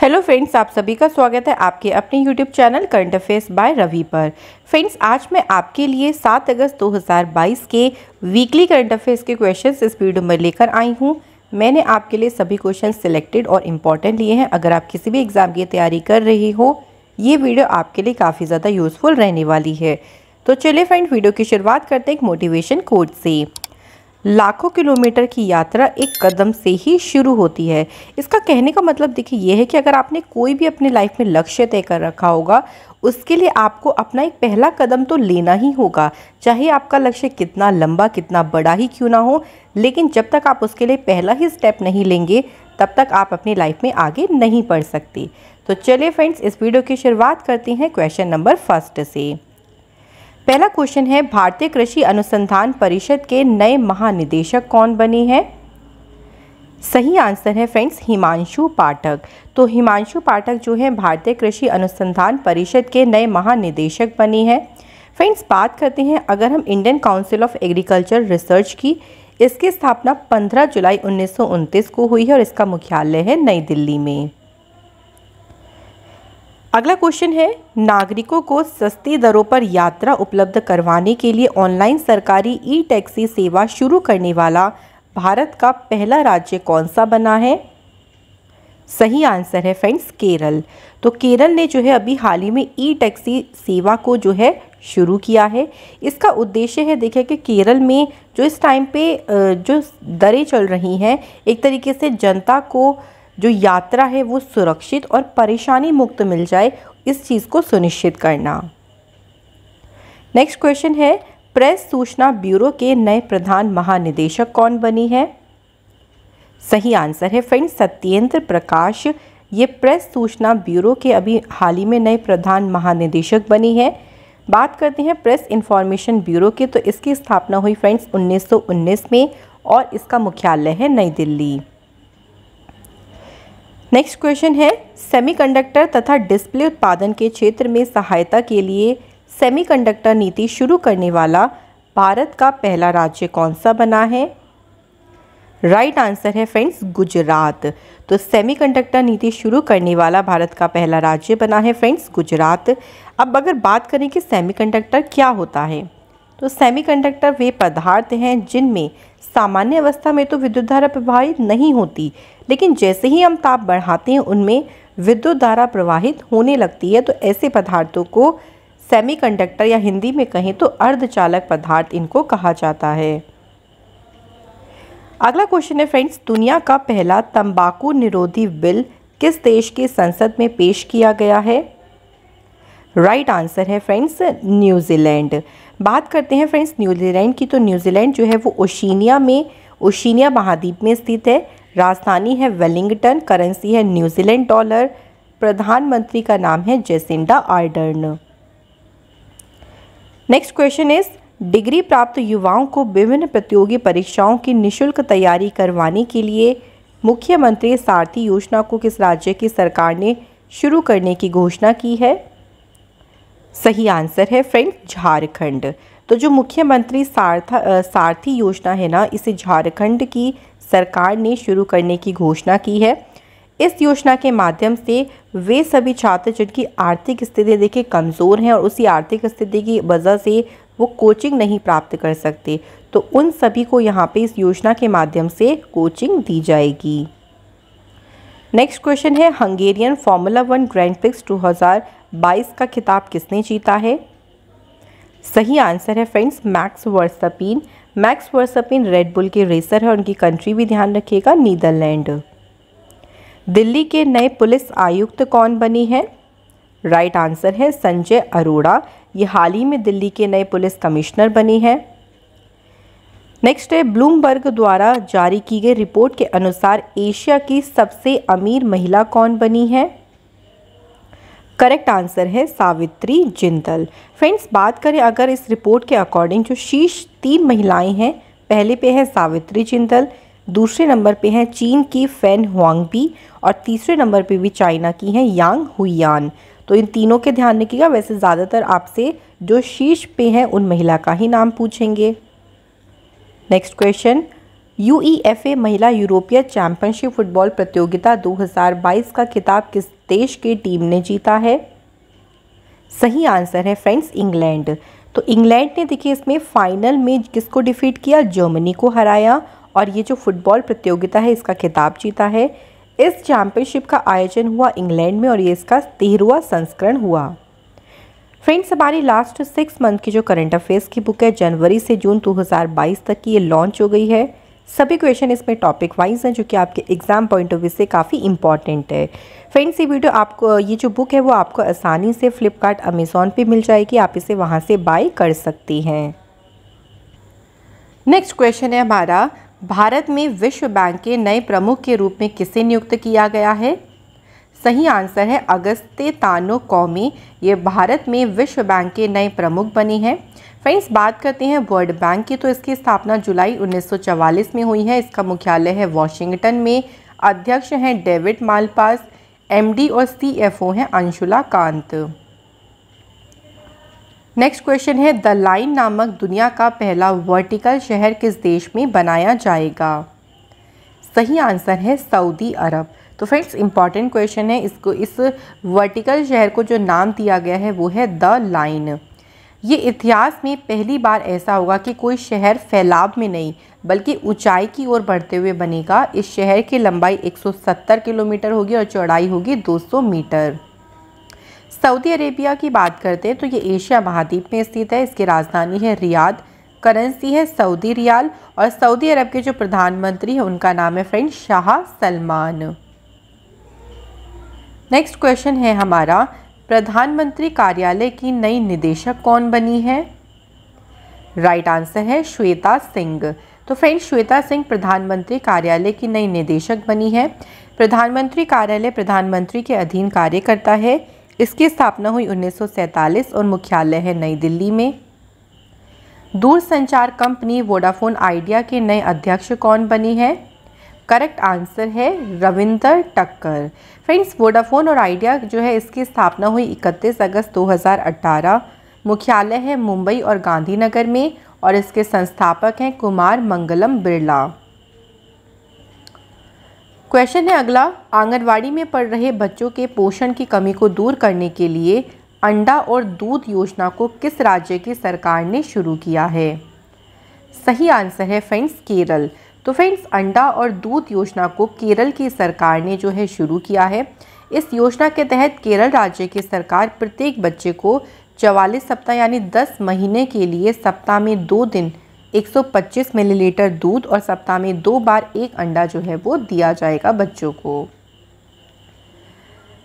hello friends आप सभी का स्वागत है आपके अपने YouTube channel current affairs by Ravi पर फ्रेंड्स आज मैं आपके लिए 7 अगस्त 2022 के वीकली करंट अफेयर्स के क्वेश्चंस इस वीडियो में लेकर आई हूं मैंने आपके लिए सभी क्वेश्चन सिलेक्टेड और इम्पॉर्टेंट लिए हैं अगर आप किसी भी एग्ज़ाम की तैयारी कर रहे हो ये वीडियो आपके लिए काफ़ी ज़्यादा यूज़फुल रहने वाली है तो चलिए फ्रेंड वीडियो की शुरुआत करते हैं एक मोटिवेशन कोड से लाखों किलोमीटर की यात्रा एक कदम से ही शुरू होती है इसका कहने का मतलब देखिए यह है कि अगर आपने कोई भी अपने लाइफ में लक्ष्य तय कर रखा होगा उसके लिए आपको अपना एक पहला कदम तो लेना ही होगा चाहे आपका लक्ष्य कितना लंबा कितना बड़ा ही क्यों ना हो लेकिन जब तक आप उसके लिए पहला ही स्टेप नहीं लेंगे तब तक आप अपनी लाइफ में आगे नहीं बढ़ सकते तो चलिए फ्रेंड्स इस वीडियो की शुरुआत करते हैं क्वेश्चन नंबर फर्स्ट से पहला क्वेश्चन है भारतीय कृषि अनुसंधान परिषद के नए महानिदेशक कौन बने हैं सही आंसर है फ्रेंड्स हिमांशु पाठक तो हिमांशु पाठक जो है भारतीय कृषि अनुसंधान परिषद के नए महानिदेशक बने हैं फ्रेंड्स बात करते हैं अगर हम Indian Council of Agriculture Research की इसकी स्थापना 15 जुलाई उन्नीस को हुई है और इसका मुख्यालय है नई दिल्ली में अगला क्वेश्चन है नागरिकों को सस्ती दरों पर यात्रा उपलब्ध करवाने के लिए ऑनलाइन सरकारी ई टैक्सी सेवा शुरू करने वाला भारत का पहला राज्य कौन सा बना है सही आंसर है फ्रेंड्स केरल तो केरल ने जो है अभी हाल ही में ई टैक्सी सेवा को जो है शुरू किया है इसका उद्देश्य है देखिए कि केरल में जो इस टाइम पे जो दरें चल रही हैं एक तरीके से जनता को जो यात्रा है वो सुरक्षित और परेशानी मुक्त मिल जाए इस चीज़ को सुनिश्चित करना नेक्स्ट क्वेश्चन है प्रेस सूचना ब्यूरो के नए प्रधान महानिदेशक कौन बनी है सही आंसर है फ्रेंड सत्येंद्र प्रकाश ये प्रेस सूचना ब्यूरो के अभी हाल ही में नए प्रधान महानिदेशक बनी है बात करते हैं प्रेस इंफॉर्मेशन ब्यूरो की तो इसकी स्थापना हुई फ्रेंड्स 1919 में और इसका मुख्यालय है नई दिल्ली नेक्स्ट क्वेश्चन है सेमीकंडक्टर तथा डिस्प्ले उत्पादन के क्षेत्र में सहायता के लिए सेमीकंडक्टर नीति शुरू करने वाला भारत का पहला राज्य कौन सा बना है राइट right आंसर है फ्रेंड्स गुजरात तो सेमीकंडक्टर नीति शुरू करने वाला भारत का पहला राज्य बना है फ्रेंड्स गुजरात अब अगर बात करें कि सेमीकंडक्टर क्या होता है तो सेमीकंडक्टर वे पदार्थ हैं जिनमें सामान्य अवस्था में तो विद्युत धारा प्रभावित नहीं होती लेकिन जैसे ही हम ताप बढ़ाते हैं उनमें विद्युत धारा प्रवाहित होने लगती है तो ऐसे पदार्थों को सेमीकंडक्टर या हिंदी में कहें तो अर्धचालक पदार्थ इनको कहा जाता है अगला क्वेश्चन है फ्रेंड्स दुनिया का पहला तंबाकू निरोधी बिल किस देश की संसद में पेश किया गया है राइट right आंसर है फ्रेंड्स न्यूजीलैंड बात करते हैं फ्रेंड्स न्यूजीलैंड की तो न्यूजीलैंड जो है वो ओशिनिया में ओशिनिया महाद्वीप में स्थित है राजधानी है वेलिंगटन करेंसी है न्यूजीलैंड डॉलर प्रधानमंत्री का नाम है Jacinda Ardern next question is degree प्राप्त युवाओं को विभिन्न प्रतियोगी परीक्षाओं की निशुल्क तैयारी करवाने के लिए मुख्यमंत्री सारथी योजना को किस राज्य की सरकार ने शुरू करने की घोषणा की है सही आंसर है फ्रेंड झारखंड तो जो मुख्यमंत्री सारथी योजना है ना इसे झारखंड की सरकार ने शुरू करने की घोषणा की है इस योजना के माध्यम से वे सभी छात्र जिनकी आर्थिक स्थिति देखिए कमज़ोर हैं और उसी आर्थिक स्थिति की वजह से वो कोचिंग नहीं प्राप्त कर सकते तो उन सभी को यहाँ पे इस योजना के माध्यम से कोचिंग दी जाएगी नेक्स्ट क्वेश्चन है Hungarian formula one grand prix 2022 का खिताब किसने जीता है सही आंसर है friends Max Verstappen Max Verstappen Red Bull के रेसर है उनकी कंट्री भी ध्यान रखिएगा नीदरलैंड दिल्ली के नए पुलिस आयुक्त कौन बनी है राइट आंसर है संजय अरोड़ा ये हाल ही में दिल्ली के नए पुलिस कमिश्नर बनी है नेक्स्ट है ब्लूमबर्ग द्वारा जारी की गई रिपोर्ट के अनुसार एशिया की सबसे अमीर महिला कौन बनी है करेक्ट आंसर है सावित्री जिंदल फ्रेंड्स बात करें अगर इस रिपोर्ट के अकॉर्डिंग जो शीर्ष तीन महिलाएं हैं पहले पे है सावित्री जिंदल दूसरे नंबर पे हैं चीन की फैन हुआंगबी और तीसरे नंबर पे भी चाइना की हैं यांग हुयान तो इन तीनों के ध्यान रखिएगा वैसे ज़्यादातर आपसे जो शीर्ष पे हैं उन महिला का ही नाम पूछेंगे नेक्स्ट क्वेश्चन यू महिला यूरोपीय चैंपियनशिप फुटबॉल प्रतियोगिता 2022 का खिताब किस देश की टीम ने जीता है सही आंसर है फ्रेंड्स इंग्लैंड तो इंग्लैंड ने देखिए इसमें फाइनल में किसको डिफीट किया जर्मनी को हराया और ये जो फुटबॉल प्रतियोगिता है इसका खिताब जीता है इस चैंपियनशिप का आयोजन हुआ इंग्लैंड में और ये इसका तेरहवा संस्करण हुआ फ्रेंड्स हमारी लास्ट सिक्स मंथ की जो करंट अफेयर्स की बुक है जनवरी से जून 2022 तक की ये लॉन्च हो गई है सभी क्वेश्चन इसमें टॉपिक वाइज हैं जो कि आपके एग्ज़ाम पॉइंट ऑफ व्यू से काफ़ी इंपॉर्टेंट है फ्रेंड्स ये वीडियो आपको ये जो बुक है वो आपको आसानी से फ्लिपकार्ट अमेजोन पे मिल जाएगी आप इसे वहाँ से बाई कर सकती हैं नेक्स्ट क्वेश्चन है हमारा भारत में विश्व बैंक के नए प्रमुख के रूप में किसे नियुक्त किया गया है सही आंसर है अगस्ते तानो कौमी ये भारत में विश्व बैंक के नए प्रमुख बने हैं फ्रेंड्स बात करते हैं वर्ल्ड बैंक की तो इसकी स्थापना जुलाई 1944 में हुई है इसका मुख्यालय है वॉशिंगटन में अध्यक्ष हैं डेविड मालपास एमडी और सीएफओ हैं अंशुला कांत नेक्स्ट क्वेश्चन है द लाइन नामक दुनिया का पहला वर्टिकल शहर किस देश में बनाया जाएगा सही आंसर है सऊदी अरब तो फ्रेंड्स इंपॉर्टेंट क्वेश्चन है इसको इस वर्टिकल शहर को जो नाम दिया गया है वो है द लाइन ये इतिहास में पहली बार ऐसा होगा कि कोई शहर फैलाव में नहीं बल्कि ऊंचाई की ओर बढ़ते हुए बनेगा इस शहर की लंबाई 170 किलोमीटर होगी और चौड़ाई होगी 200 मीटर सऊदी अरेबिया की बात करते हैं तो ये एशिया महाद्वीप में स्थित है इसकी राजधानी है रियाद करेंसी है सऊदी रियाल और सऊदी अरब के जो प्रधानमंत्री हैं उनका नाम है friend Shah Salman next question है हमारा प्रधानमंत्री कार्यालय की नई निदेशक कौन बनी है राइट right आंसर है श्वेता सिंह तो फ्रेंड्स श्वेता सिंह प्रधानमंत्री कार्यालय की नई निदेशक बनी है प्रधानमंत्री कार्यालय प्रधानमंत्री के अधीन कार्य करता है इसकी स्थापना हुई 1947 और मुख्यालय है नई दिल्ली में दूरसंचार कंपनी वोडाफोन आइडिया के नए अध्यक्ष कौन बनी है करेक्ट आंसर है रविंदर टक्कर फ्रेंड्स वोडाफोन और आइडिया जो है इसकी स्थापना हुई इकतीस अगस्त 2018 मुख्यालय है मुंबई और गांधीनगर में और इसके संस्थापक हैं कुमार मंगलम बिरला क्वेश्चन है अगला आंगनवाड़ी में पढ़ रहे बच्चों के पोषण की कमी को दूर करने के लिए अंडा और दूध योजना को किस राज्य की सरकार ने शुरू किया है सही आंसर है फ्रेंड्स केरल तो फ्रेंड्स अंडा और दूध योजना को केरल की सरकार ने जो है शुरू किया है इस योजना के तहत केरल राज्य की सरकार प्रत्येक बच्चे को चवालीस सप्ताह यानी 10 महीने के लिए सप्ताह में दो दिन 125 मिलीलीटर दूध और सप्ताह में दो बार एक अंडा जो है वो दिया जाएगा बच्चों को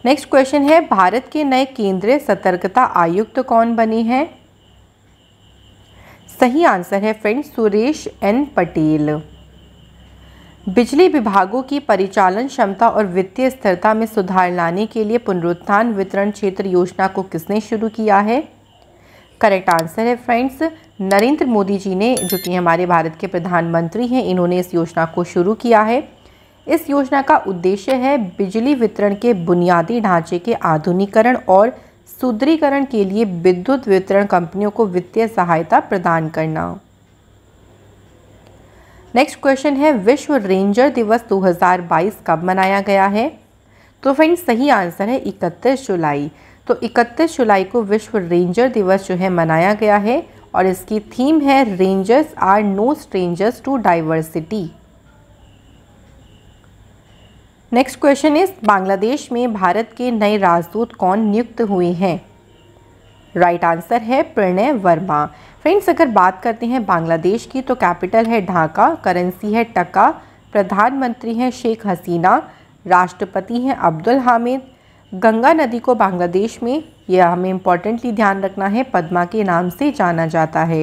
नेक्स्ट क्वेश्चन है भारत के नए केंद्रीय सतर्कता आयुक्त कौन बने हैं सही आंसर है फ्रेंड सुरेश एन पटेल बिजली विभागों की परिचालन क्षमता और वित्तीय स्थिरता में सुधार लाने के लिए पुनरुत्थान वितरण क्षेत्र योजना को किसने शुरू किया है करेक्ट आंसर है फ्रेंड्स नरेंद्र मोदी जी ने जो कि हमारे भारत के प्रधानमंत्री हैं इन्होंने इस योजना को शुरू किया है इस योजना का उद्देश्य है बिजली वितरण के बुनियादी ढांचे के आधुनिकरण और सुदृढ़ीकरण के लिए विद्युत वितरण कंपनियों को वित्तीय सहायता प्रदान करना नेक्स्ट क्वेश्चन है विश्व रेंजर दिवस 2022 कब मनाया गया है तो फ्रेंड्स सही आंसर है 31 जुलाई तो 31 जुलाई को विश्व रेंजर दिवस जो है मनाया गया है और इसकी थीम है rangers are no strangers to diversity next question is Bangladesh में भारत के नए राजदूत कौन नियुक्त हुए हैं राइट right आंसर है प्रणय वर्मा फ्रेंड्स अगर बात करते हैं बांग्लादेश की तो कैपिटल है ढाका करेंसी है टका प्रधानमंत्री हैं शेख हसीना राष्ट्रपति हैं अब्दुल हामिद गंगा नदी को बांग्लादेश में यह हमें इम्पोर्टेंटली ध्यान रखना है पद्मा के नाम से जाना जाता है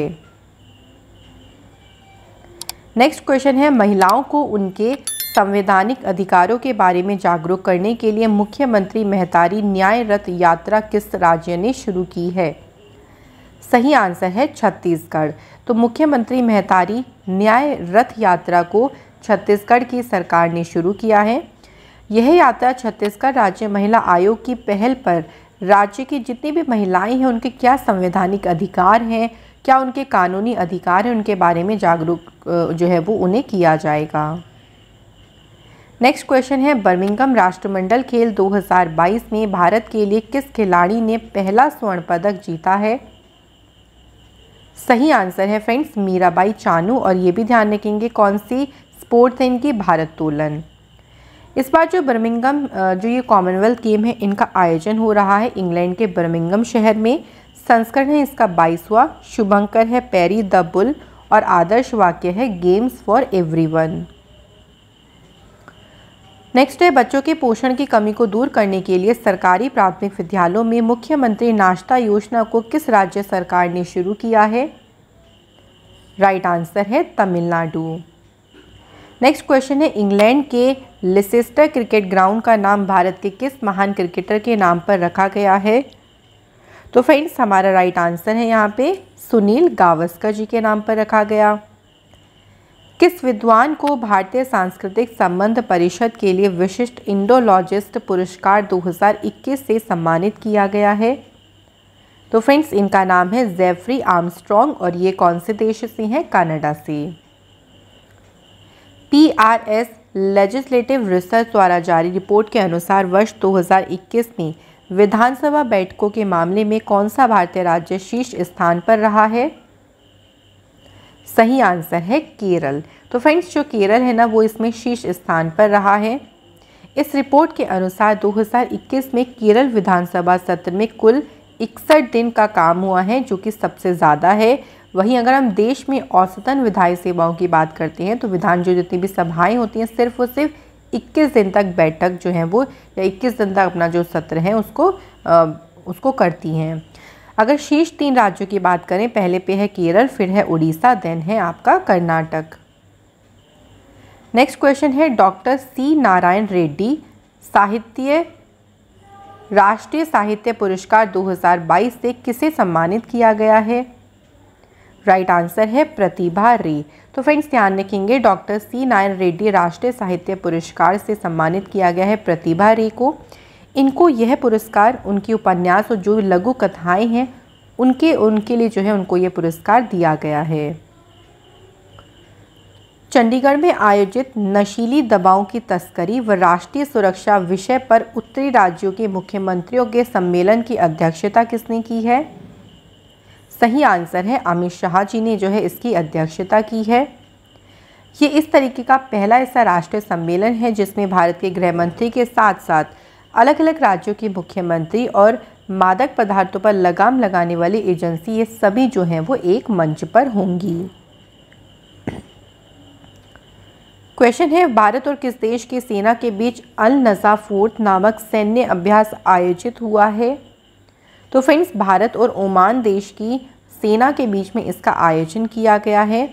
नेक्स्ट क्वेश्चन है महिलाओं को उनके संवैधानिक अधिकारों के बारे में जागरूक करने के लिए मुख्यमंत्री महतारी न्याय रथ यात्रा किस राज्य ने शुरू की है सही आंसर है छत्तीसगढ़ तो मुख्यमंत्री मेहतारी न्याय रथ यात्रा को छत्तीसगढ़ की सरकार ने शुरू किया है यह यात्रा छत्तीसगढ़ राज्य महिला आयोग की पहल पर राज्य की जितनी भी महिलाएं हैं उनके क्या संवैधानिक अधिकार हैं क्या उनके कानूनी अधिकार हैं उनके बारे में जागरूक जो है वो उन्हें किया जाएगा नेक्स्ट क्वेश्चन है बर्मिंगम राष्ट्रमंडल खेल 2022 में भारत के लिए किस खिलाड़ी ने पहला स्वर्ण पदक जीता है सही आंसर है फ्रेंड्स मीराबाई चानू और ये भी ध्यान रखेंगे कौन सी स्पोर्ट्स है इनकी तोलन इस बार जो बर्मिंगम जो ये कॉमनवेल्थ गेम है इनका आयोजन हो रहा है इंग्लैंड के बर्मिंगम शहर में संस्करण है इसका बाईसवा शुभंकर है पैरी द बुल और आदर्श वाक्य है गेम्स फॉर एवरीवन नेक्स्ट है बच्चों के पोषण की कमी को दूर करने के लिए सरकारी प्राथमिक विद्यालयों में मुख्यमंत्री नाश्ता योजना को किस राज्य सरकार ने शुरू किया है राइट आंसर है तमिलनाडु नेक्स्ट क्वेश्चन है इंग्लैंड के लिसेस्टर क्रिकेट ग्राउंड का नाम भारत के किस महान क्रिकेटर के नाम पर रखा गया है तो फ्रेंड्स हमारा राइट आंसर है यहाँ पे सुनील गावस्कर जी के नाम पर रखा गया किस विद्वान को भारतीय सांस्कृतिक संबंध परिषद के लिए विशिष्ट इंडोलॉजिस्ट पुरस्कार 2021 से सम्मानित किया गया है तो फ्रेंड्स इनका नाम है जेफरी आर्मस्ट्रॉन्ग और ये कौन से देश से हैं कनाडा से पीआरएस लेजिस्लेटिव रिसर्च द्वारा जारी रिपोर्ट के अनुसार वर्ष 2021 में विधानसभा बैठकों के मामले में कौन सा भारतीय राज्य शीर्ष स्थान पर रहा है सही आंसर है केरल तो फ्रेंड्स जो केरल है ना वो इसमें शीर्ष स्थान पर रहा है इस रिपोर्ट के अनुसार 2021 में केरल विधानसभा सत्र में कुल इकसठ दिन का काम हुआ है जो कि सबसे ज़्यादा है वहीं अगर हम देश में औसतन विधायी सेवाओं की बात करते हैं तो विधान जो जितनी भी सभाएं होती हैं सिर्फ और सिर्फ 21 दिन तक बैठक जो है वो या 21 दिन तक अपना जो सत्र है उसको आ, उसको करती हैं अगर शीर्ष तीन राज्यों की बात करें पहले पे है केरल फिर है उड़ीसा देन है आपका कर्नाटक नेक्स्ट क्वेश्चन है डॉक्टर सी नारायण रेड्डी साहित्य राष्ट्रीय साहित्य पुरस्कार 2022 से किसे सम्मानित किया गया है राइट right आंसर है प्रतिभा रे तो फ्रेंड्स ध्यान रखेंगे डॉक्टर सी नारायण रेड्डी राष्ट्रीय साहित्य पुरस्कार से सम्मानित किया गया है प्रतिभा रे को इनको यह पुरस्कार उनकी उपन्यास और जो लघु कथाएं हैं उनके उनके लिए जो है उनको यह पुरस्कार दिया गया है चंडीगढ़ में आयोजित नशीली दवाओं की तस्करी व राष्ट्रीय सुरक्षा विषय पर उत्तरी राज्यों के मुख्यमंत्रियों के सम्मेलन की अध्यक्षता किसने की है सही आंसर है अमित शाह जी ने जो है इसकी अध्यक्षता की है ये इस तरीके का पहला ऐसा राष्ट्रीय सम्मेलन है जिसमें भारत के गृह मंत्री के साथ साथ अलग अलग राज्यों के मुख्यमंत्री और मादक पदार्थों पर लगाम लगाने वाली एजेंसी ये सभी जो हैं वो एक मंच पर होंगी क्वेश्चन है भारत और किस देश की सेना के बीच अल नज़ा फोर्थ नामक सैन्य अभ्यास आयोजित हुआ है तो फ्रेंड्स भारत और ओमान देश की सेना के बीच में इसका आयोजन किया गया है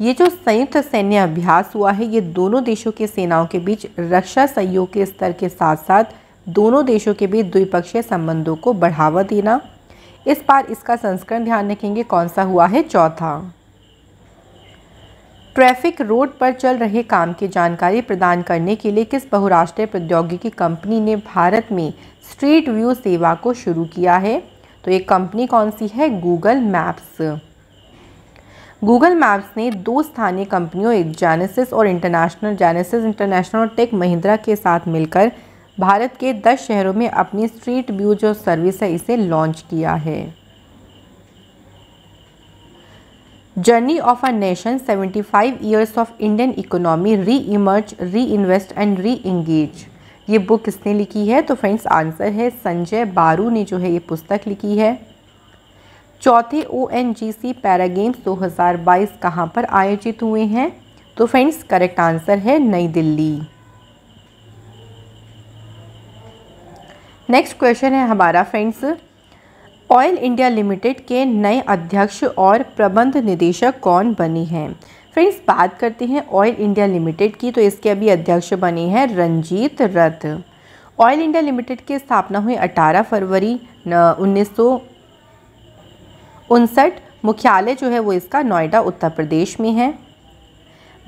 ये जो संयुक्त सैन्य अभ्यास हुआ है ये दोनों देशों की सेनाओं के बीच रक्षा सहयोग के स्तर के साथ साथ दोनों देशों के बीच द्विपक्षीय संबंधों को बढ़ावा देना इस बार इसका संस्करण ध्यान रखेंगे कौन सा हुआ है चौथा ट्रैफिक रोड पर चल रहे काम की जानकारी प्रदान करने के लिए किस बहुराष्ट्रीय प्रौद्योगिकी कंपनी ने भारत में स्ट्रीट व्यू सेवा को शुरू किया है तो ये कंपनी कौन सी है गूगल मैप्स गूगल मैप्स ने दो स्थानीय कंपनियों एक और इंटरनेशनल जेनेसिस इंटरनेशनल और टेक महिंद्रा के साथ मिलकर भारत के 10 शहरों में अपनी स्ट्रीट व्यू जो सर्विस है इसे लॉन्च किया है journey of a nation 75 years of Indian economy re emerge re invest and re engage ये बुक किसने लिखी है तो फ्रेंड्स आंसर है संजय बारू ने जो है ये पुस्तक लिखी है चौथे O N G C para games दो हज़ार बाईस कहाँ पर आयोजित हुए हैं तो फ्रेंड्स करेक्ट आंसर है नई दिल्ली नेक्स्ट क्वेश्चन है हमारा फ्रेंड्स ऑयल इंडिया लिमिटेड के नए अध्यक्ष और प्रबंध निदेशक कौन बनी हैं फ्रेंड्स बात करते हैं ऑयल इंडिया लिमिटेड की तो इसके अभी अध्यक्ष बने हैं रंजीत रथ ऑयल इंडिया लिमिटेड की स्थापना हुई 18 फरवरी उन्नीस उनसठ मुख्यालय जो है वो इसका नोएडा उत्तर प्रदेश में है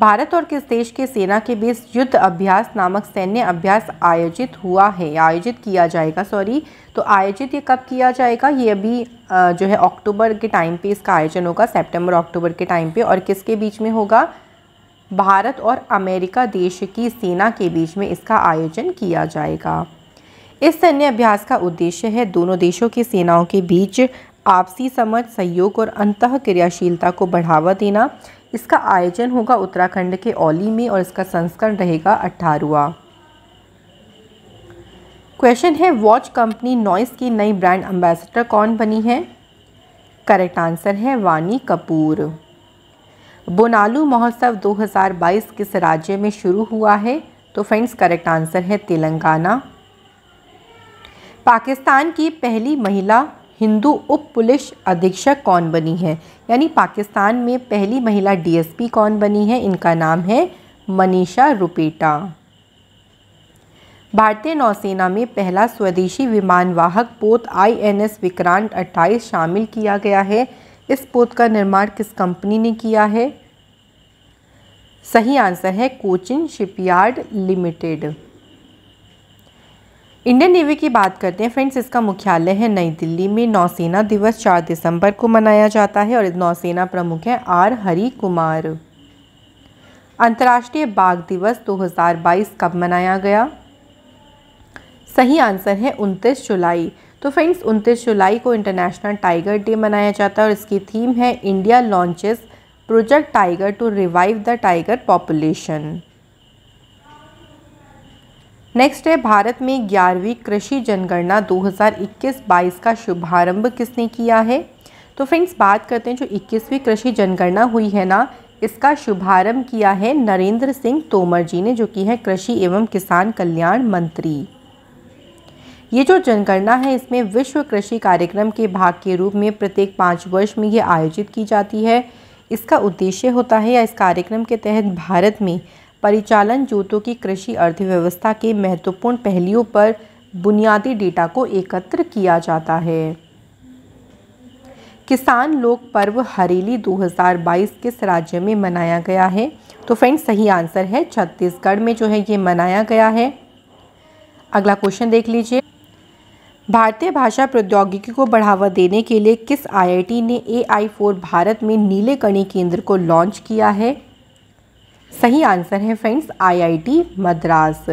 भारत और किस देश के सेना के बीच युद्ध अभ्यास नामक सैन्य अभ्यास आयोजित हुआ है आयोजित किया जाएगा सॉरी तो आयोजित ये कब किया जाएगा ये अभी जो है अक्टूबर के टाइम पे इसका आयोजन होगा सितंबर अक्टूबर के टाइम पे और किसके बीच में होगा भारत और अमेरिका देश की सेना के बीच में इसका आयोजन किया जाएगा इस सैन्य अभ्यास का उद्देश्य है दोनों देशों की सेनाओं के बीच आपसी समझ सहयोग और अंत क्रियाशीलता को बढ़ावा देना इसका आयोजन होगा उत्तराखंड के ओली में और इसका संस्करण रहेगा अट्ठारहवा क्वेश्चन है वॉच कंपनी नॉइस की नई ब्रांड एम्बेसडर कौन बनी है करेक्ट आंसर है वानी कपूर बोनालू महोत्सव 2022 किस राज्य में शुरू हुआ है तो फ्रेंड्स करेक्ट आंसर है तेलंगाना पाकिस्तान की पहली महिला हिंदू उप पुलिस अधीक्षक कौन बनी है यानी पाकिस्तान में पहली महिला डीएसपी कौन बनी है इनका नाम है मनीषा रुपेटा भारतीय नौसेना में पहला स्वदेशी विमानवाहक पोत आईएनएस विक्रांत 28 शामिल किया गया है इस पोत का निर्माण किस कंपनी ने किया है सही आंसर है Cochin shipyard limited Indian navy की बात करते हैं फ्रेंड्स इसका मुख्यालय है नई दिल्ली में नौसेना दिवस 4 दिसंबर को मनाया जाता है और नौसेना प्रमुख हैं आर हरी कुमार अंतर्राष्ट्रीय बाघ दिवस 2022 कब मनाया गया सही आंसर है 29 जुलाई तो फ्रेंड्स 29 जुलाई को इंटरनेशनल टाइगर डे मनाया जाता है और इसकी थीम है India launches project tiger to revive the tiger population next है भारत में ग्यारहवीं कृषि जनगणना 2021-22 का शुभारंभ किसने किया है तो फ्रेंड्स बात करते हैं जो 21वीं कृषि जनगणना हुई है ना इसका शुभारंभ किया है नरेंद्र सिंह तोमर जी ने जो कि है कृषि एवं किसान कल्याण मंत्री ये जो जनगणना है इसमें विश्व कृषि कार्यक्रम के भाग के रूप में प्रत्येक पाँच वर्ष में ये आयोजित की जाती है इसका उद्देश्य होता है या इस कार्यक्रम के तहत भारत में परिचालन जूतों की कृषि अर्थव्यवस्था के महत्वपूर्ण पहलुओं पर बुनियादी डेटा को एकत्र किया जाता है किसान लोक पर्व हरेली 2022 किस राज्य में मनाया गया है तो फ्रेंड सही आंसर है छत्तीसगढ़ में जो है ये मनाया गया है अगला क्वेश्चन देख लीजिए भारतीय भाषा प्रौद्योगिकी को बढ़ावा देने के लिए किस आईआईटी ने ए आई फोर भारत में नीले कणी केंद्र को लॉन्च किया है सही आंसर है फ्रेंड्स आईआईटी मद्रास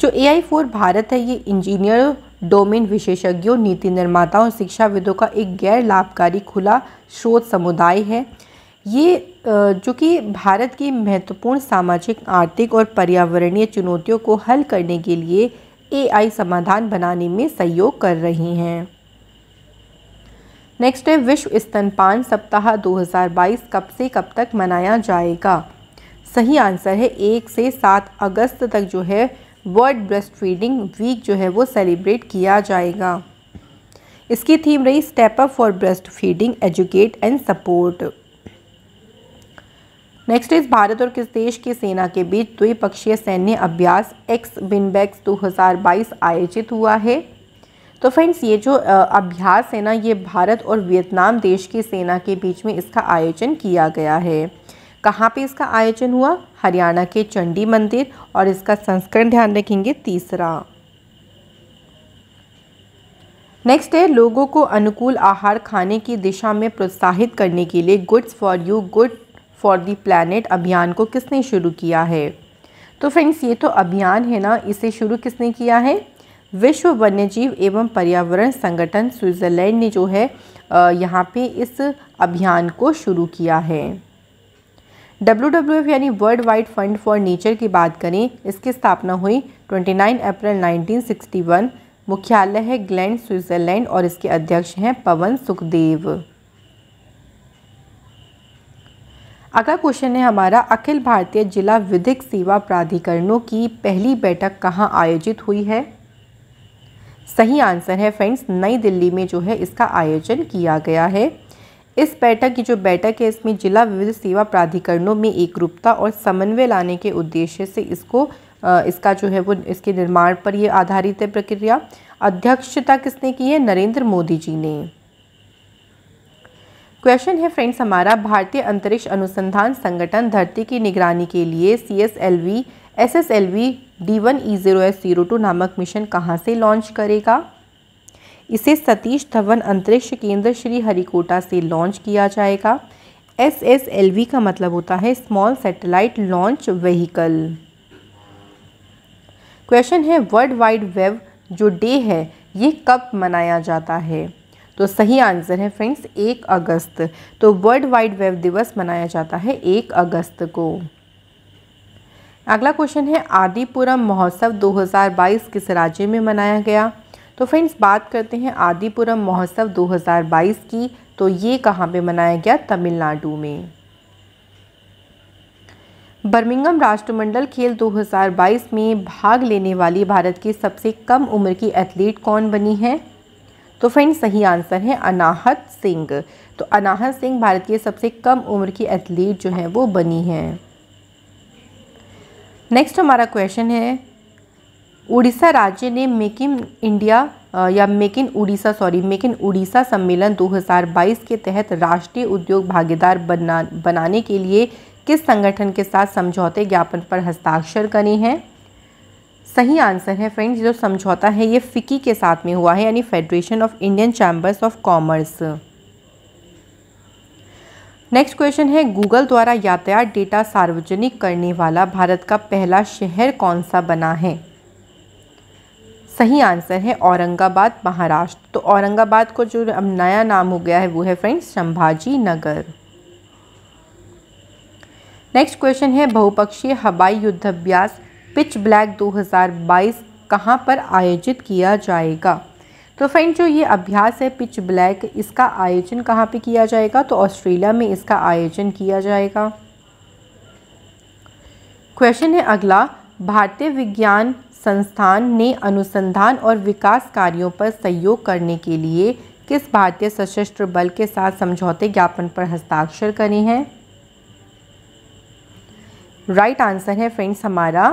जो एआई फोर भारत है ये इंजीनियर डोमेन विशेषज्ञों नीति निर्माताओं और शिक्षाविदों का एक गैर लाभकारी खुला स्रोत समुदाय है ये जो कि भारत की महत्वपूर्ण सामाजिक आर्थिक और पर्यावरणीय चुनौतियों को हल करने के लिए एआई समाधान बनाने में सहयोग कर रही हैं नेक्स्ट है विश्व स्तनपान सप्ताह 2022 कब से कब तक मनाया जाएगा सही आंसर है एक से सात अगस्त तक जो है वर्ल्ड ब्रेस्ट फीडिंग वीक जो है वो सेलिब्रेट किया जाएगा इसकी थीम रही step up for breastfeeding educate and support next इस भारत और किस देश की सेना के बीच द्विपक्षीय सैन्य अभ्यास एक्स बिनबैक्स 2022 आयोजित हुआ है तो फ्रेंड्स ये जो अभ्यास है ना ये भारत और वियतनाम देश की सेना के बीच में इसका आयोजन किया गया है कहाँ पे इसका आयोजन हुआ हरियाणा के चंडी मंदिर और इसका संस्करण ध्यान रखेंगे तीसरा नेक्स्ट है लोगों को अनुकूल आहार खाने की दिशा में प्रोत्साहित करने के लिए goods for you good for the planet अभियान को किसने शुरू किया है तो फ्रेंड्स ये तो अभियान है ना इसे शुरू किसने किया है विश्व वन्यजीव एवं पर्यावरण संगठन स्विट्ज़रलैंड ने जो है यहाँ पे इस अभियान को शुरू किया है डब्ल्यू यानी world wide fund for nature की बात करें इसकी स्थापना हुई 29 अप्रैल 1961 मुख्यालय है ग्लैंड स्विट्ज़रलैंड और इसके अध्यक्ष हैं पवन सुखदेव अगला क्वेश्चन है हमारा अखिल भारतीय जिला विधिक सेवा प्राधिकरणों की पहली बैठक कहाँ आयोजित हुई है सही आंसर है फ्रेंड्स नई दिल्ली में जो है इसका आयोजन किया गया है इस बैठक की जो बैठक है इसमें जिला विविध सेवा प्राधिकरणों में एकरूपता और समन्वय लाने के उद्देश्य से इसको इसका जो है वो इसके निर्माण पर ये आधारित है प्रक्रिया अध्यक्षता किसने की है नरेंद्र मोदी जी ने क्वेश्चन है फ्रेंड्स हमारा भारतीय अंतरिक्ष अनुसंधान संगठन धरती की निगरानी के लिए C S L V S S L V D one E zero S zero two नामक मिशन कहाँ से लॉन्च करेगा इसे सतीश धवन अंतरिक्ष केंद्र श्री हरिकोटा से लॉन्च किया जाएगा एस एस एल वी का मतलब होता है small satellite launch vehicle question है वर्ल्ड वाइड वेब जो डे है ये कब मनाया जाता है तो सही आंसर है फ्रेंड्स एक अगस्त तो वर्ल्ड वाइड वेब दिवस मनाया जाता है एक अगस्त को अगला क्वेश्चन है आदिपुरम महोत्सव 2022 किस राज्य में मनाया गया तो फ्रेंड्स बात करते हैं आदिपुरम महोत्सव 2022 की तो ये कहाँ पे मनाया गया तमिलनाडु में बर्मिंगम राष्ट्रमंडल खेल 2022 में भाग लेने वाली भारत की सबसे कम उम्र की एथलीट कौन बनी है तो फ्रेंड्स सही आंसर है अनाहत सिंह तो अनाहत सिंह भारत की सबसे कम उम्र की एथलीट जो है वो बनी है नेक्स्ट हमारा क्वेश्चन है उड़ीसा राज्य ने मेक इन इंडिया या make in Orissa sorry make in Orissa सम्मेलन 2022 के तहत राष्ट्रीय उद्योग भागीदार बना बनाने के लिए किस संगठन के साथ समझौते ज्ञापन पर हस्ताक्षर करे हैं सही आंसर है फ्रेंड्स जो समझौता है ये फिक्की के साथ में हुआ है यानी federation of Indian chambers of commerce next question है गूगल द्वारा यातायात डेटा सार्वजनिक करने वाला भारत का पहला शहर कौन सा बना है सही आंसर है औरंगाबाद महाराष्ट्र तो औरंगाबाद को जो अब नया नाम हो गया है वो है friends Sambhaji Nagar next question है बहुपक्षीय हवाई अभ्यास पिच ब्लैक 2022 कहां पर आयोजित किया जाएगा तो फ्रेंड जो ये अभ्यास है पिच ब्लैक इसका आयोजन कहां पे किया जाएगा तो ऑस्ट्रेलिया में इसका आयोजन किया जाएगा क्वेश्चन है अगला भारतीय विज्ञान संस्थान ने अनुसंधान और विकास कार्यों पर सहयोग करने के लिए किस भारतीय सशस्त्र बल के साथ समझौते ज्ञापन पर हस्ताक्षर करे हैं राइट आंसर है फ्रेंड्स हमारा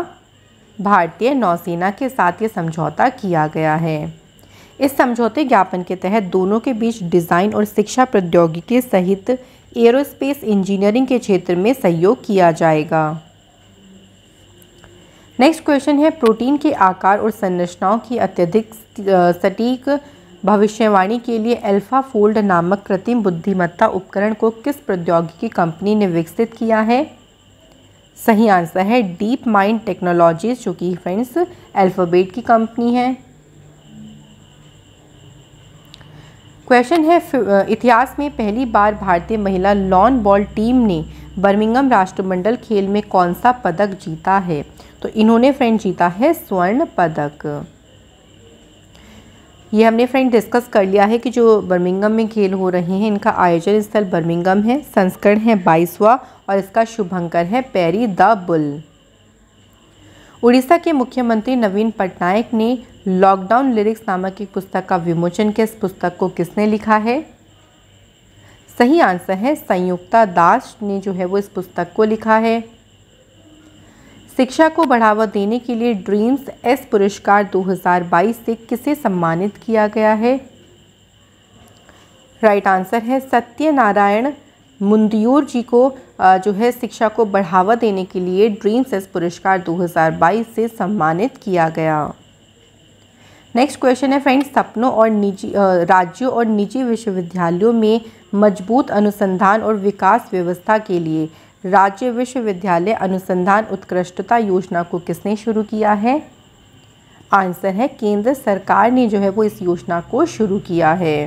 भारतीय नौसेना के साथ ये समझौता किया गया है इस समझौते ज्ञापन के तहत दोनों के बीच डिज़ाइन और शिक्षा प्रौद्योगिकी सहित एरोस्पेस इंजीनियरिंग के क्षेत्र में सहयोग किया जाएगा नेक्स्ट क्वेश्चन है प्रोटीन के आकार और संरचनाओं की अत्यधिक सटीक भविष्यवाणी के लिए अल्फा फोल्ड नामक कृत्रिम बुद्धिमत्ता उपकरण को किस प्रौद्योगिकी कंपनी ने विकसित किया है सही आंसर है डीप माइंड टेक्नोलॉजीज जो कि फ्रेंड्स अल्फ़ाबेट की कंपनी है क्वेश्चन है इतिहास में पहली बार भारतीय महिला लॉन बॉल टीम ने बर्मिंगम राष्ट्रमंडल खेल में कौन सा पदक जीता है तो इन्होंने फ्रेंड जीता है स्वर्ण पदक ये हमने फ्रेंड डिस्कस कर लिया है कि जो बर्मिंगम में खेल हो रहे हैं इनका आयोजन स्थल बर्मिंगम है संस्करण है बाईसवा और इसका शुभंकर है पैरी द बुल उड़ीसा के मुख्यमंत्री नवीन पटनायक ने लॉकडाउन लिरिक्स नामक एक पुस्तक का विमोचन किया इस पुस्तक को किसने लिखा है सही आंसर है संयुक्ता दास ने जो है वो इस पुस्तक को लिखा है शिक्षा को बढ़ावा देने के लिए ड्रीम्स एस पुरस्कार 2022 से किसे सम्मानित किया गया है राइट आंसर है सत्यनारायण मुंदियोर जी को जो है शिक्षा को बढ़ावा देने के लिए ड्रीम्स एस पुरस्कार 2022 से सम्मानित किया गया नेक्स्ट क्वेश्चन है फ्रेंड्स सपनों और निजी राज्यों और निजी विश्वविद्यालयों में मजबूत अनुसंधान और विकास व्यवस्था के लिए राज्य विश्वविद्यालय अनुसंधान उत्कृष्टता योजना को किसने शुरू किया है आंसर है केंद्र सरकार ने जो है वो इस योजना को शुरू किया है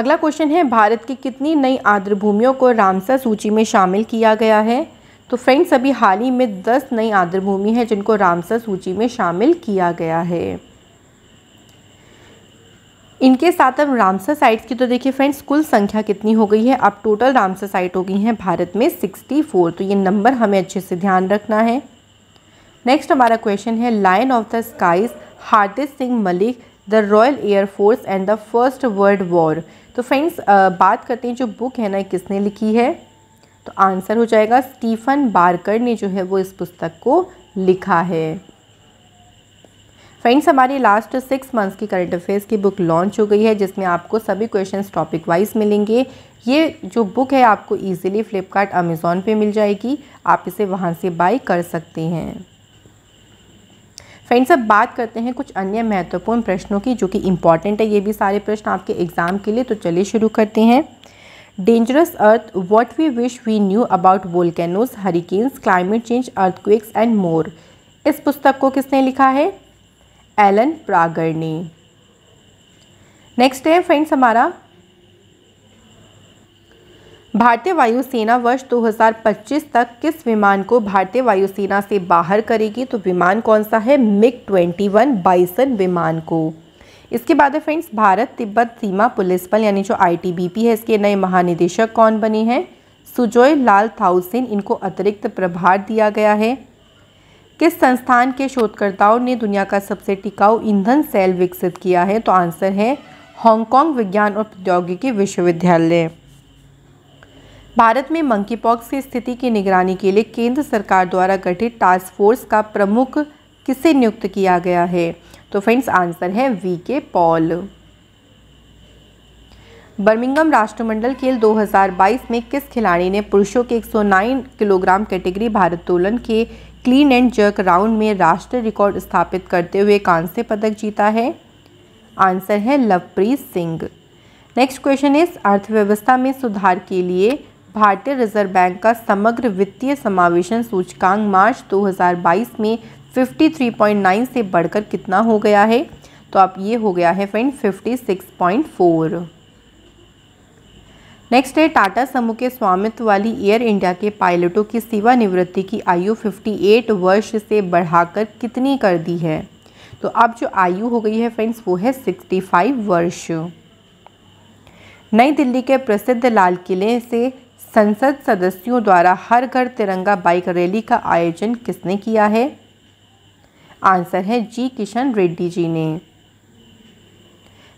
अगला क्वेश्चन है भारत की कितनी नई भूमियों को रामसर सूची में शामिल किया गया है तो फ्रेंड्स अभी हाल ही में 10 नई भूमि है जिनको रामसर सूची में शामिल किया गया है इनके साथ अब रामसर साइट्स की तो देखिए फ्रेंड्स कुल संख्या कितनी हो गई है अब टोटल रामसर साइट हो गई हैं भारत में 64 तो ये नंबर हमें अच्छे से ध्यान रखना है नेक्स्ट हमारा क्वेश्चन है line of the skies Hardit Singh Malik the Royal Air Force and the First World War तो फ्रेंड्स बात करते हैं जो बुक है ना किसने लिखी है तो आंसर हो जाएगा स्टीफन बारकर ने जो है वो इस पुस्तक को लिखा है फ्रेंड्स हमारी लास्ट सिक्स मंथ्स की करंट अफेयर्स की बुक लॉन्च हो गई है जिसमें आपको सभी क्वेश्चंस टॉपिक वाइज मिलेंगे ये जो बुक है आपको इजीली फ्लिपकार्ट अमेज़ोन पे मिल जाएगी आप इसे वहाँ से बाय कर सकते हैं फ्रेंड्स अब बात करते हैं कुछ अन्य महत्वपूर्ण प्रश्नों की जो कि इम्पॉर्टेंट है ये भी सारे प्रश्न आपके एग्ज़ाम के लिए तो चलिए शुरू करते हैं dangerous earth what we wish we knew about volcanoes hurricanes climate change earthquakes and more इस पुस्तक को किसने लिखा है एलन प्रागर्णी नेक्स्ट है फ्रेंड्स हमारा भारतीय वायुसेना वर्ष 2025 तक किस विमान को भारतीय वायुसेना से बाहर करेगी तो विमान कौन सा है मिग 21 बाइसन विमान को इसके बाद है फ्रेंड्स भारत तिब्बत सीमा पुलिस बल यानी जो आईटीबीपी है इसके नए महानिदेशक कौन बने हैं सुजोय लाल थाउसेन इनको अतिरिक्त प्रभार दिया गया है किस संस्थान के शोधकर्ताओं ने दुनिया का सबसे टिकाऊ ईंधन सेल विकसित किया है तो आंसर है हांगकांग विज्ञान और प्रौद्योगिकी विश्वविद्यालय भारत में मंकी पॉक्स की स्थिति की निगरानी के लिए केंद्र सरकार द्वारा गठित टास्क फोर्स का प्रमुख किसे नियुक्त किया गया है तो फ्रेंड्स आंसर है वी के पॉल बर्मिंगम राष्ट्रमंडल खेल 2022 में किस खिलाड़ी ने पुरुषों के 109 किलोग्राम कैटेगरी भारोत्तोलन के क्लीन एंड जर्क राउंड में राष्ट्रीय रिकॉर्ड स्थापित करते हुए कांस्य पदक जीता है आंसर है लवप्रीत सिंह नेक्स्ट क्वेश्चन इस अर्थव्यवस्था में सुधार के लिए भारतीय रिजर्व बैंक का समग्र वित्तीय समावेशन सूचकांक मार्च 2022 में 53.9 से बढ़कर कितना हो गया है तो आप ये हो गया है फ्रेंड 56.4 नेक्स्ट है टाटा समूह के स्वामित्व वाली एयर इंडिया के पायलटों की सेवानिवृत्ति की आयु 58 वर्ष से बढ़ाकर कितनी कर दी है तो अब जो आयु हो गई है फ्रेंड्स वो है 65 वर्ष नई दिल्ली के प्रसिद्ध लाल किले से संसद सदस्यों द्वारा हर घर तिरंगा बाइक रैली का आयोजन किसने किया है आंसर है जी किशन रेड्डी जी ने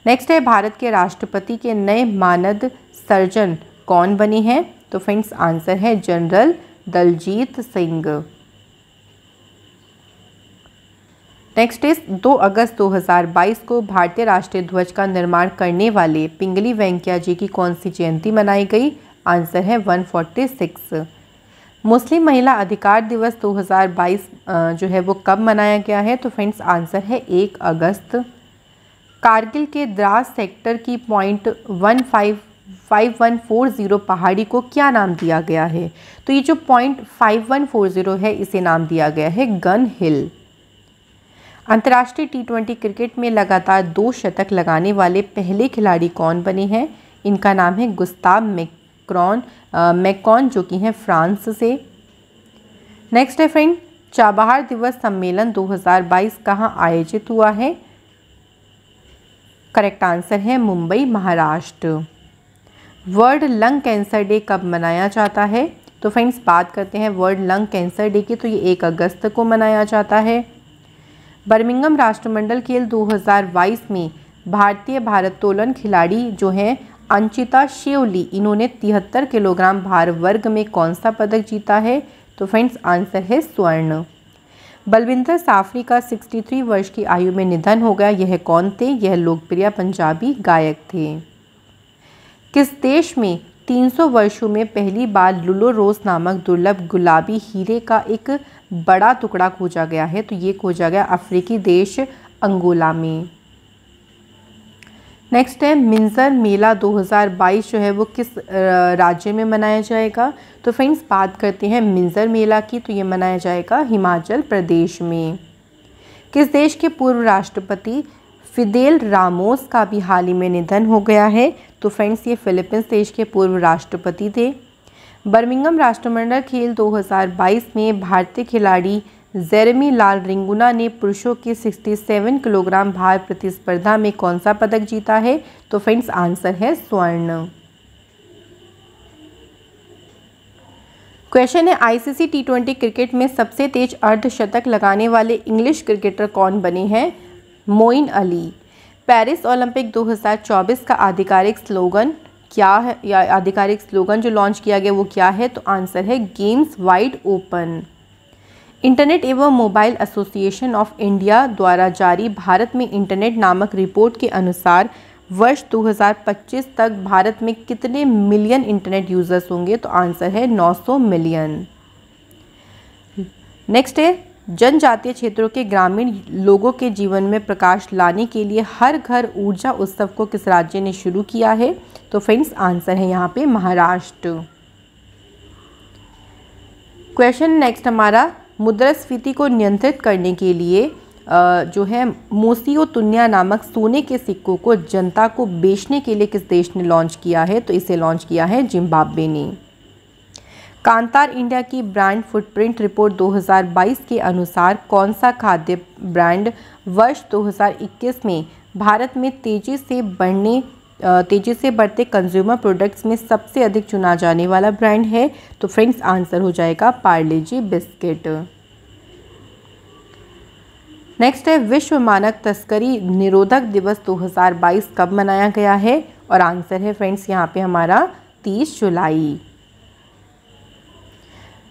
नेक्स्ट है भारत के राष्ट्रपति के नए मानद सर्जन कौन बने हैं तो फ्रेंड्स आंसर है general Daljit Singh next is 2 अगस्त 2022 को भारतीय राष्ट्रीय ध्वज का निर्माण करने वाले पिंगली वेंकैया जी की कौन सी जयंती मनाई गई आंसर है 146 मुस्लिम महिला अधिकार दिवस 2022 जो है वो कब मनाया गया है तो फ्रेंड्स आंसर है 1 अगस्त कारगिल के द्रास सेक्टर की पॉइंट वन फाइव 5140 पहाड़ी को क्या नाम दिया गया है तो ये जो पॉइंट 5140 है इसे नाम दिया गया है गन हिल अंतर्राष्ट्रीय टी ट्वेंटी क्रिकेट में लगातार दो शतक लगाने वाले पहले खिलाड़ी कौन बने हैं इनका नाम है गुस्ताब मैक्रॉन मैकॉन जो कि हैं फ्रांस से नेक्स्ट है फ्रेंड चाबहार दिवस सम्मेलन 2022 कहाँ आयोजित हुआ है करेक्ट आंसर है Mumbai Maharashtra world lung cancer day कब मनाया जाता है तो फ्रेंड्स बात करते हैं वर्ल्ड लंग कैंसर डे की तो ये एक अगस्त को मनाया जाता है बर्मिंगम राष्ट्रमंडल खेल 2022 में भारतीय भारत्तोलन खिलाड़ी जो हैं अंचिता शिवली इन्होंने तिहत्तर किलोग्राम भार वर्ग में कौन सा पदक जीता है तो फ्रेंड्स आंसर है स्वर्ण बलविंदर साफरी का 63 वर्ष की आयु में निधन हो गया यह कौन थे यह लोकप्रिय पंजाबी गायक थे किस देश में 300 वर्षों में पहली बार लुलो रोज़ नामक दुर्लभ गुलाबी हीरे का एक बड़ा टुकड़ा खोजा गया है तो ये खोजा गया अफ्रीकी देश अंगोला में नेक्स्ट है मिंजर मेला 2022 जो है वो किस राज्य में मनाया जाएगा तो फ्रेंड्स बात करते हैं मिंजर मेला की तो ये मनाया जाएगा हिमाचल प्रदेश में किस देश के पूर्व राष्ट्रपति फिदेल रामोस का भी हाल ही में निधन हो गया है तो फ्रेंड्स ये फिलीपींस देश के पूर्व राष्ट्रपति थे बर्मिंगम राष्ट्रमंडल खेल 2022 में भारतीय खिलाड़ी जेरेमी लाल रिंगुना ने पुरुषों के 67 किलोग्राम भार प्रतिस्पर्धा में कौन सा पदक जीता है तो फ्रेंड्स आंसर है स्वर्ण क्वेश्चन है आईसीसी टी ट्वेंटी क्रिकेट में सबसे तेज अर्धशतक लगाने वाले इंग्लिश क्रिकेटर कौन बने हैं मोइन अली पेरिस ओलंपिक 2024 का आधिकारिक स्लोगन क्या है या आधिकारिक स्लोगन जो लॉन्च किया गया वो क्या है तो आंसर है गेम्स वाइड ओपन इंटरनेट एवं मोबाइल एसोसिएशन ऑफ इंडिया द्वारा जारी भारत में इंटरनेट नामक रिपोर्ट के अनुसार वर्ष 2025 तक भारत में कितने मिलियन इंटरनेट यूज़र्स होंगे तो आंसर है 900 मिलियन नेक्स्ट है जनजातीय क्षेत्रों के ग्रामीण लोगों के जीवन में प्रकाश लाने के लिए हर घर ऊर्जा उत्सव को किस राज्य ने शुरू किया है तो फ्रेंड्स आंसर है यहाँ पे महाराष्ट्र क्वेश्चन नेक्स्ट हमारा मुद्रास्फीति को नियंत्रित करने के लिए जो है और तुनिया नामक सोने के सिक्कों को जनता को बेचने के लिए किस देश ने लॉन्च किया है तो इसे लॉन्च किया है जिम्बाब्वे ने कांतार इंडिया की ब्रांड फुटप्रिंट रिपोर्ट 2022 के अनुसार कौन सा खाद्य ब्रांड वर्ष 2021 में भारत में तेजी से बढ़ने तेजी से बढ़ते कंज्यूमर प्रोडक्ट्स में सबसे अधिक चुना जाने वाला ब्रांड है तो फ्रेंड्स आंसर हो जाएगा पार्ले जी बिस्किट नेक्स्ट है विश्व मानक तस्करी निरोधक दिवस 2022 कब मनाया गया है और आंसर है फ्रेंड्स यहाँ पे हमारा 30 जुलाई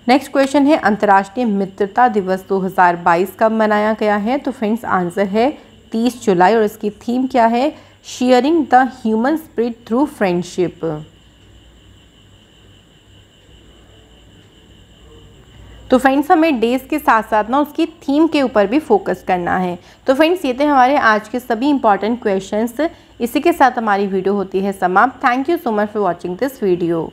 नेक्स्ट क्वेश्चन है अंतर्राष्ट्रीय मित्रता दिवस 2022 कब मनाया गया है तो फ्रेंड्स आंसर है 30 जुलाई और इसकी थीम क्या है sharing the human spirit through friendship तो फ्रेंड्स हमें डेज के साथ साथ ना उसकी थीम के ऊपर भी फोकस करना है तो फ्रेंड्स ये थे हमारे आज के सभी इंपॉर्टेंट क्वेश्चंस इसी के साथ हमारी वीडियो होती है समाप्त thank you so much for watching this video